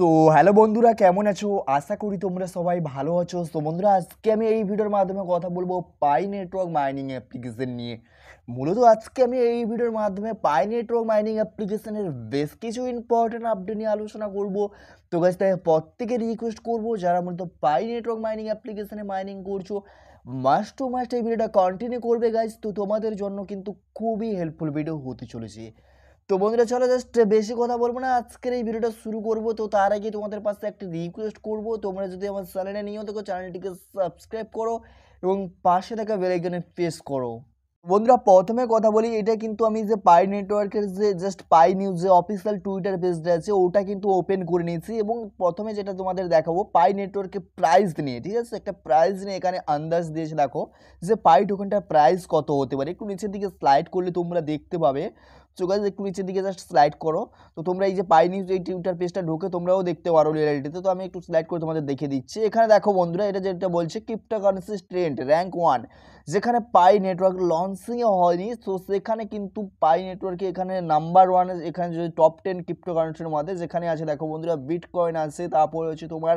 তো হ্যালো বন্ধুরা কেমন আছো আশা করি তোমরা সবাই ভালো আছো তো বন্ধুরা আজকে আমি এই ভিডিওর মাধ্যমে কথা বলবো পাই নেটওয়ার্ক মাইনিং অ্যাপ্লিকেশান নিয়ে মূলত আজকে আমি এই ভিডিওর মাধ্যমে পাই নেটওয়ার্ক মাইনিং অ্যাপ্লিকেশনের বেশ কিছু ইম্পর্টেন্ট আপডেট নিয়ে আলোচনা করব তো গাছ তাই প্রত্যেকে রিকোয়েস্ট করবো যারা মূলত পাই নেটওয়ার্ক মাইনিং অ্যাপ্লিকেশানে মাইনিং করছো মাস টু মাস এই ভিডিওটা কন্টিনিউ করবে গাইজ তো তোমাদের জন্য কিন্তু খুবই হেল্পফুল ভিডিও হতে চলেছে তো বন্ধুরা চলো জাস্ট বেশি কথা বলবো না আজকের এই ভিডিওটা শুরু করব তো তার আগে তোমাদের পাশে একটা রিকোয়েস্ট করব তোমরা যদি আমার চ্যানেলে নিয়ে থাকো চ্যানেলটিকে সাবস্ক্রাইব করো এবং পাশে থাকা বেলাইকনে প্রেস করো বন্ধুরা প্রথমে কথা বলি এটা কিন্তু আমি যে পাই নেটওয়ার্কের যে জাস্ট পাই নিউজ যে অফিসিয়াল টুইটার পেজটা আছে ওটা কিন্তু ওপেন করে নিয়েছি এবং প্রথমে যেটা তোমাদের দেখাবো পাই নেটওয়ার্কের প্রাইস নিয়ে ঠিক আছে একটা প্রাইস নিয়ে এখানে আন্দাজ দিয়েছে দেখো যে পাই টোকেনটার প্রাইস কত হতে পারে একটু নিচের দিকে স্লাইড করলে তোমরা দেখতে পাবে চোখ একটু নিচের দিকে জাস্ট স্লাইড করো তো তোমরা এই যে পাই নিউজ এই টুইটার পেজটা ঢুকে তোমরাও দেখতে পারো রিয়ালিটিতে তো আমি একটু স্লাইড করে তোমাদের দেখে দিচ্ছি এখানে দেখো বন্ধুরা এটা যেটা বলছে ক্রিপ্টা ট্রেন্ড র্যাঙ্ক ওয়ান যেখানে পাই নেটওয়ার্ক লঞ্চিংয়ে হয়নি তো সেখানে কিন্তু পাই নেটওয়ার্কে এখানে নাম্বার ওয়ান এখানে যদি টপ টেন ক্রিপ্টোকারেন্সির মধ্যে যেখানে আছে দেখো বন্ধুরা বিট কয়েন আছে তারপরে হচ্ছে তোমার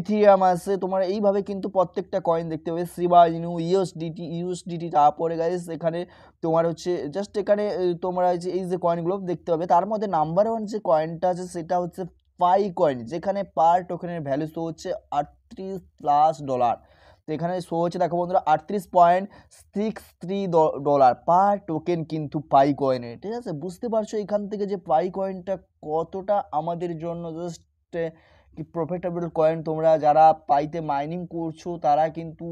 ইথিরিয়াম আছে তোমার এইভাবে কিন্তু প্রত্যেকটা কয়েন দেখতে পাবে সিবা ইনু ইউএসডিটি ইউএসডিটি তারপরে গাইস এখানে তোমার হচ্ছে জাস্ট এখানে তোমরা হচ্ছে এই এই যে কয়েনগুলো দেখতে পাবে তার মধ্যে নাম্বার ওয়ান যে কয়েনটা আছে সেটা হচ্ছে পাই কয়েন যেখানে পার টোকেনের ভ্যালু শো হচ্ছে আটত্রিশ প্লাস ডলার তো এখানে শো হচ্ছে দেখো বন্ধুরা আটত্রিশ point six three dollar per token কিন্তু পাই কয়েনে ঠিক আছে বুঝতে পারছো এখান থেকে যে পাই কয়েনটা কতটা আমাদের জন্য জাস্ট প্রফিটেবল কয়েন তোমরা যারা পাইতে মাইনিং করছো তারা কিন্তু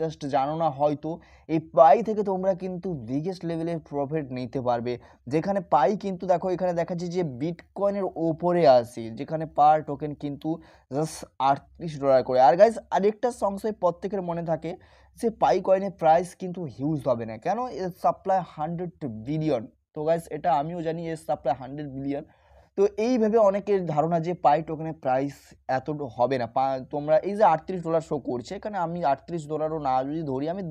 জাস্ট জানো না হয়তো এই পাই থেকে তোমরা কিন্তু বিগেস্ট লেভেলের প্রফিট নিতে পারবে যেখানে পাই কিন্তু দেখো এখানে দেখাচ্ছে যে বিটকয়েনের ওপরে আসে যেখানে পার টোকেন কিন্তু জাস্ট আটত্রিশ ডলার করে আর গাইজ আরেকটা সংশয় প্রত্যেকের মনে থাকে যে পাই কয়েনের প্রাইস কিন্তু হিউজ হবে না কেন এর সাপ্লাই হান্ড্রেড বিলিয়ন তো গাইজ এটা আমিও জানি এর সাপ্লাই হান্ড্রেড বিলিয়ন তো এইভাবে অনেকের ধারণা যে পাই টোকেনের প্রাইস এত হবে না তোমরা এই যে আটত্রিশ ডলার শো করছে এখানে আমি আটত্রিশ ডলারও না যদি ধরি আমি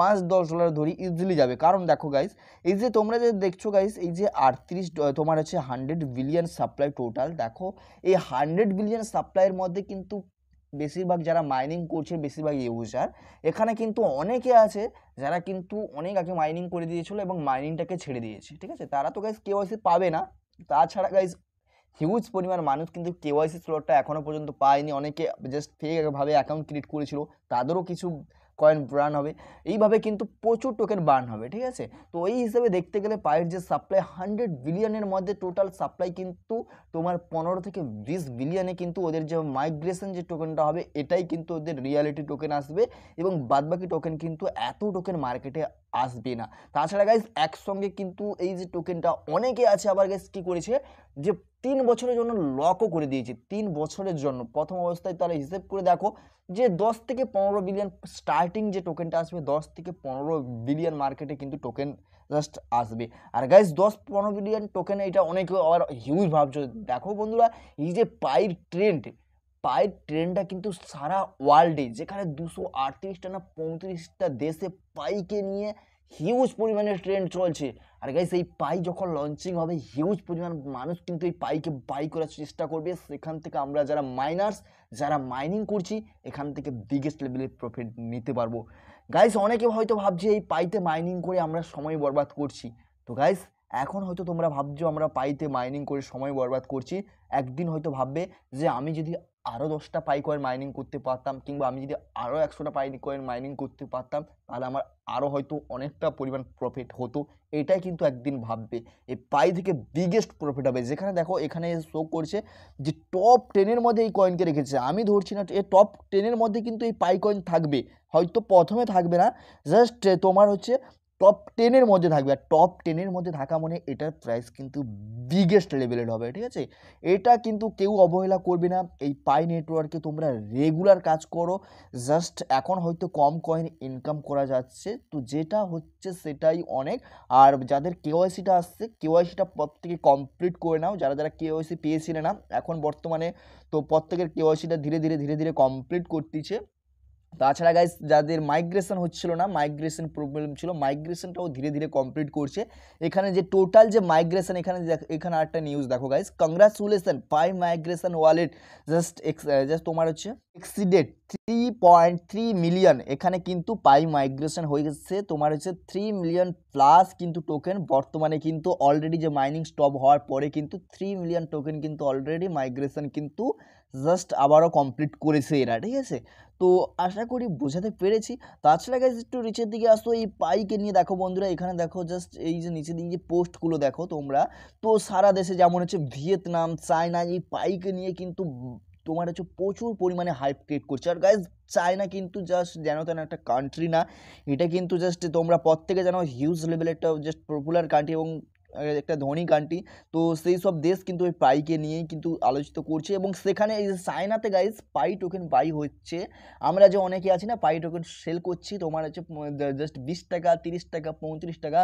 পাঁচ দশ ডলার ধরি ইজিলি যাবে কারণ দেখো গাইস এই যে তোমরা যে দেখছো গাইস এই যে আটত্রিশ তোমার হচ্ছে হান্ড্রেড বিলিয়ন সাপ্লাই টোটাল দেখো এই হান্ড্রেড বিলিয়ন সাপ্লাইয়ের মধ্যে কিন্তু বেশিরভাগ যারা মাইনিং করছে বেশিরভাগ ইউজার এখানে কিন্তু অনেকে আছে যারা কিন্তু অনেক আগে মাইনিং করে দিয়েছিলো এবং মাইনিংটাকে ছেড়ে দিয়েছে ঠিক আছে তারা তো গাইস কেউ পাবে না তাছাড়া গাইজ হিউজ পরিমাণ মানুষ কিন্তু কেওয়াইসি স্লটটা এখনও পর্যন্ত পায়নি অনেকে জাস্ট ফেকভাবে অ্যাকাউন্ট ক্রিয়েট করেছিল তাদেরও কিছু কয়েন বার্ন হবে এইভাবে কিন্তু প্রচুর টোকেন বার্ন হবে ঠিক আছে তো এই হিসেবে দেখতে গেলে পায়ের যে সাপ্লাই হান্ড্রেড বিলিয়নের মধ্যে টোটাল সাপ্লাই কিন্তু তোমার পনেরো থেকে বিশ বিলিয়নে কিন্তু ওদের যে মাইগ্রেশন যে টোকেনটা হবে এটাই কিন্তু ওদের রিয়ালিটি টোকেন আসবে এবং বাদবাকি টোকেন কিন্তু এত টোকেন মার্কেটে আসবে না তাছাড়া গাইজ একসঙ্গে কিন্তু এই যে টোকেনটা অনেকে আছে আবার গাইজ কী করেছে যে তিন বছরের জন্য লকও করে দিয়েছে তিন বছরের জন্য প্রথম অবস্থায় তারা হিসেব করে দেখো যে দশ থেকে পনেরো বিলিয়ন স্টার্টিং যে টোকেনটা আসবে দশ থেকে পনেরো বিলিয়ন মার্কেটে কিন্তু টোকেন জাস্ট আসবে আর গাইজ দশ পনেরো বিলিয়ন টোকেন এটা অনেক আবার হিউজ ভাবছো দেখো বন্ধুরা এই যে পাইপ ট্রেন্ড পাইপ ট্রেনটা কিন্তু সারা ওয়ার্ল্ডে যেখানে দুশো আটত্রিশটা না পঁয়ত্রিশটা দেশে পাইকে নিয়ে হিউজ পরিমাণে ট্রেন্ড চলছে আর গাইস এই পাই যখন লঞ্চিং হবে হিউজ পরিমাণ মানুষ কিন্তু এই পাইকে বাই করার চেষ্টা করবে সেখান থেকে আমরা যারা মাইনার্স যারা মাইনিং করছি এখান থেকে বিগেস্ট লেভেলের প্রফিট নিতে পারবো গাইস অনেকে হয়তো ভাবছি এই পাইতে মাইনিং করে আমরা সময় বরবাদ করছি তো গাইস এখন হয়তো তোমরা ভাবছো আমরা পাইতে মাইনিং করে সময় বরবাদ করছি একদিন হয়তো ভাববে যে আমি যদি আরও দশটা পাই কয়েন মাইনিং করতে পারতাম কিংবা আমি যদি আরও একশোটা পাই কয়েন মাইনিং করতে পারতাম তাহলে আমার আরও হয়তো অনেকটা পরিমাণ প্রফিট হতো এটাই কিন্তু একদিন ভাববে এই পাই থেকে বিগেস্ট প্রফিট হবে যেখানে দেখো এখানে শো করছে যে টপ টেনের মধ্যে এই কয়েনকে রেখেছে আমি ধরছি না এই টপ টেনের মধ্যে কিন্তু এই পাই কয়েন থাকবে হয়তো প্রথমে থাকবে না জাস্ট তোমার হচ্ছে টপ টেনের মধ্যে থাকবে আর টপ টেনের মধ্যে থাকা মানে এটার প্রাইস কিন্তু বিগেস্ট লেভেলের হবে ঠিক আছে এটা কিন্তু কেউ অবহেলা করবে না এই পাই নেটওয়ার্কে তোমরা রেগুলার কাজ করো জাস্ট এখন হয়তো কম কয়েন ইনকাম করা যাচ্ছে তো যেটা হচ্ছে সেটাই অনেক আর যাদের কেওয়াইসিটা আসছে কেওয়াইসিটা প্রত্যেকে কমপ্লিট করে নাও যারা যারা কেওয়াইসি পেয়েছিলে না এখন বর্তমানে তো প্রত্যেকের কেওয়াইসিটা ধীরে ধীরে ধীরে ধীরে কমপ্লিট করতেছে তাছাড়া গাইজ যাদের মাইগ্রেশন হচ্ছিল না মাইগ্রেশন প্রবলেম ছিল মাইগ্রেশনটাও ধীরে ধীরে কমপ্লিট করছে এখানে যে টোটাল যে মাইগ্রেশন এখানে এখানে আরেকটা নিউজ দেখো guys congratulation Pi migration wallet just just তোমার হচ্ছে exceeded three point three million এখানে কিন্তু পাই মাইগ্রেশন হয়ে গেছে তোমার হচ্ছে থ্রি মিলিয়ন প্লাস কিন্তু টোকেন বর্তমানে কিন্তু অলরেডি যে মাইনিং স্টপ হওয়ার পরে কিন্তু থ্রি মিলিয়ন টোকেন কিন্তু অলরেডি মাইগ্রেশন কিন্তু জাস্ট আবারও কমপ্লিট করেছে এরা ঠিক আছে তো আশা করি বোঝাতে পেরেছি তাছাড়া গাইজ একটু নিচের দিকে আসতো এই পাইকে নিয়ে দেখো বন্ধুরা এখানে দেখো জাস্ট এই যে নিচের দিকে যে পোস্টগুলো দেখো তোমরা তো সারা দেশে যেমন হচ্ছে ভিয়েতনাম চায়না এই পাইকে নিয়ে কিন্তু তোমার হচ্ছে প্রচুর পরিমাণে হাইপ ক্রিয়েট করছে আর গাইজ চায়না কিন্তু জাস্ট যেন তেন একটা কান্ট্রি না এটা কিন্তু জাস্ট তোমরা প্রত্যেকে যেন হিউজ লেভেলের একটা জাস্ট পপুলার কান্ট্রি এবং একটা ধনী কান্ট্রি তো সেই সব দেশ কিন্তু ওই পাইকে নিয়েই কিন্তু আলোচিত করছে এবং সেখানে এই চায়নাতে গাইজ পাই টোকেন বাই হচ্ছে আমরা যে অনেকে আছি না পাই টোকেন সেল করছি তোমার মানে হচ্ছে জাস্ট বিশ টাকা তিরিশ টাকা পঁয়ত্রিশ টাকা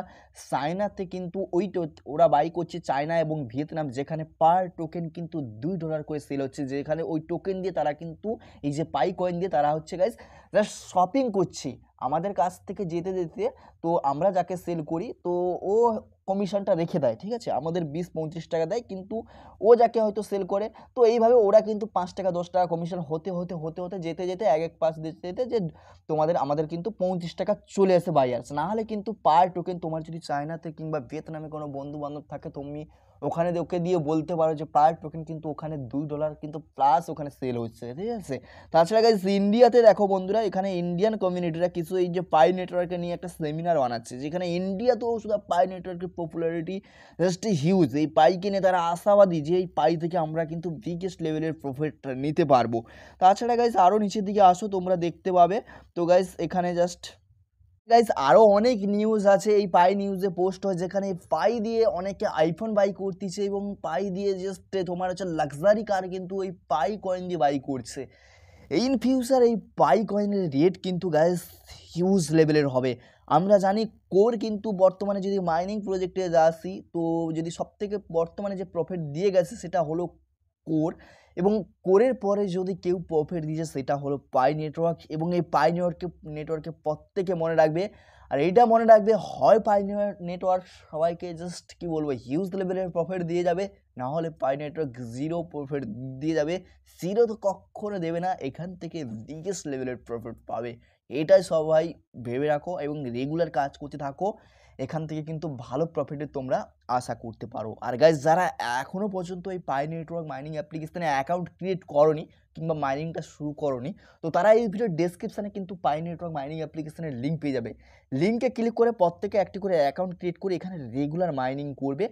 চায়নাতে কিন্তু ওই ওরা বাই করছে চায়না এবং ভিয়েতনাম যেখানে পার টোকেন কিন্তু দুই ডলার করে সেল হচ্ছে যেখানে ওই টোকেন দিয়ে তারা কিন্তু এই যে পাই কয়েন দিয়ে তারা হচ্ছে গাইজ জাস্ট শপিং করছি আমাদের কাছ থেকে যেতে যেতে তো আমরা যাকে সেল করি তো ও কমিশনটা রেখে দেয় ঠিক আছে আমাদের বিশ পঁয়ত্রিশ টাকা দেয় কিন্তু ও যাকে হয়তো সেল করে তো এইভাবে ওরা কিন্তু পাঁচ টাকা দশ টাকা কমিশন হতে হতে হতে হতে যেতে যেতে এক এক পাঁচ দিতে যেতে যে তোমাদের আমাদের কিন্তু পঁয়ত্রিশ টাকা চলে আসে বাইয়ার্স নাহলে কিন্তু পার টোকেন তোমার যদি চায়নাতে কিংবা ভিয়েতনামে কোনো বন্ধু বান্ধব থাকে তুমি ওখানে ওকে দিয়ে বলতে পারো যে পার টোকেন কিন্তু ওখানে দুই ডলার কিন্তু প্লাস ওখানে সেল হচ্ছে ঠিক আছে তাছাড়া গাইজ ইন্ডিয়াতে দেখো বন্ধুরা এখানে ইন্ডিয়ান কমিউনিটিরা কিছু এই যে পাই নেটওয়ার্কে নিয়ে একটা সেমিনার বানাচ্ছে যেখানে ইন্ডিয়াতেও শুধু পাই নেটওয়ার্কের পপুলারিটি জাস্ট হিউজ এই পাইকে নিয়ে তারা আশাবাদী যে এই পাই থেকে আমরা কিন্তু বিগেস্ট লেভেলের প্রফিটটা নিতে পারবো তাছাড়া গাইজ আরও নিচের দিকে আসো তোমরা দেখতে পাবে তো গাইজ এখানে জাস্ট গাইজ আরও অনেক নিউজ আছে এই পাই নিউজে পোস্ট হয় যেখানে পাই দিয়ে অনেকে আইফোন বাই করতেছে এবং পাই দিয়ে জাস্ট তোমার হচ্ছে লাক্সারি কার কিন্তু ওই পাই কয়েন দিয়ে বাই করছে ইন ফিউচার এই পাই কয়েনের রেট কিন্তু গাইজ হিউজ লেভেলের হবে আমরা জানি কোর কিন্তু বর্তমানে যদি মাইনিং প্রজেক্টে আসি তো যদি সবথেকে বর্তমানে যে প্রফিট দিয়ে গেছে সেটা হলো কোর এবং কোরের পরে যদি কেউ প্রফিট দিয়েছে সেটা হলো পাই নেটওয়ার্ক এবং এই পাই নেটওয়ার্ককে নেটওয়ার্কে প্রত্যেকে মনে রাখবে আর এইটা মনে রাখবে হয় পাই নেটওয়ার্ক সবাইকে জাস্ট কি বলবো হিউজ লেভেলের প্রফিট দিয়ে যাবে না হলে পাই নেটওয়ার্ক জিরো প্রফিট দিয়ে যাবে জিরো তো কখনো দেবে না এখান থেকে বিগেস্ট লেভেলের প্রফিট পাবে এটাই সবাই ভেবে রাখো এবং রেগুলার কাজ করতে থাকো এখান থেকে কিন্তু ভালো প্রফিটের তোমরা আশা করতে পারো আর গাইজ যারা এখনও পর্যন্ত এই পাই নেটওয়ার্ক মাইনিং অ্যাপ্লিকেশানে অ্যাকাউন্ট ক্রিয়েট কমপ্লিট করনি কিংবা মাইনিংটা শুরু করনি তো তারা এই ভিডিও ডেসক্রিপশানে কিন্তু পাই নেটওয়ার্ক মাইনিং অ্যাপ্লিকেশনের লিঙ্ক পেয়ে যাবে লিঙ্কে ক্লিক করে প্রত্যেকে একটি করে অ্যাকাউন্ট ক্রিয়েট করে এখানে রেগুলার মাইনিং করবে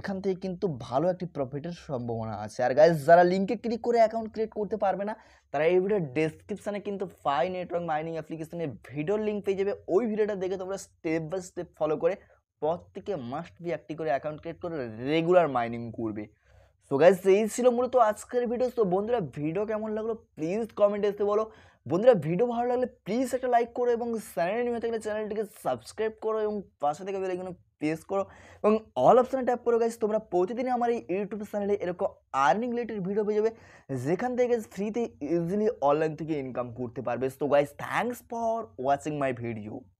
এখান থেকে কিন্তু ভালো একটি প্রফিটের সম্ভাবনা আছে আর গাইজ যারা লিঙ্কে ক্লিক করে অ্যাকাউন্ট ক্রিয়েট করতে পারবে না তারা এই ভিডিও ডেসক্রিপশানে কিন্তু পাই নেটওয়ার্ক মাইনিং অ্যাপ্লিকেশনের ভিডিওর লিঙ্ক পেয়ে যাবে ওই ভিডিওটা দেখে তোমরা স্টেপ বাই স্টেপ ফলো করে প্রত্যেকে মাস্ট বি একটি করে অ্যাকাউন্ট ক্রিয়েট করে রেগুলার মাইনিং করবে সো গাইজ এই ছিল মূলত আজকের ভিডিও তো বন্ধুরা ভিডিও কেমন লাগলো প্লিজ কমেন্ট এসে বলো বন্ধুরা ভিডিও ভালো লাগলে প্লিজ একটা লাইক করো এবং চ্যানেলে নিয়ে থাকলে চ্যানেলটিকে সাবস্ক্রাইব করো এবং পাশে থেকে বেলাইকনে প্রেস করো এবং অল অপশানে ট্যাপ করো গাইজ তোমরা প্রতিদিনই আমার এই ইউটিউব চ্যানেলে এরকম আর্নিং রিলেটেড ভিডিও পেয়ে যাবে যেখান থেকে ফ্রিতে ইজিলি অনলাইন থেকে ইনকাম করতে পারবে so guys thanks for watching my video